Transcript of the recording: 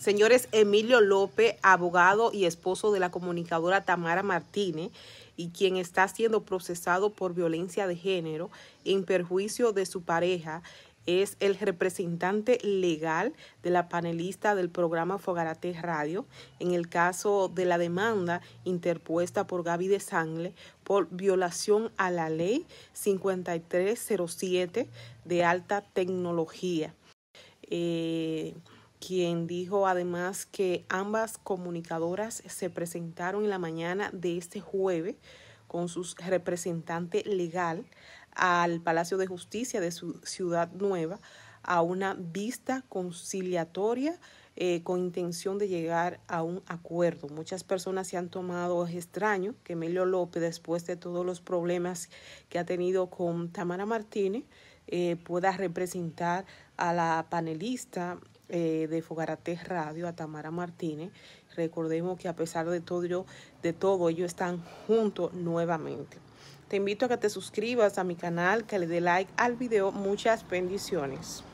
Señores, Emilio López, abogado y esposo de la comunicadora Tamara Martínez, y quien está siendo procesado por violencia de género en perjuicio de su pareja, es el representante legal de la panelista del programa Fogarate Radio en el caso de la demanda interpuesta por Gaby de Sangle por violación a la ley 5307 de alta tecnología. Eh, quien dijo además que ambas comunicadoras se presentaron en la mañana de este jueves con su representante legal al Palacio de Justicia de su ciudad nueva a una vista conciliatoria eh, con intención de llegar a un acuerdo. Muchas personas se han tomado es extraño que Emilio López, después de todos los problemas que ha tenido con Tamara Martínez, eh, pueda representar a la panelista eh, de Fogarate Radio, a Tamara Martínez. Recordemos que a pesar de todo, yo, de todo, ellos están juntos nuevamente. Te invito a que te suscribas a mi canal, que le dé like al video. Muchas bendiciones.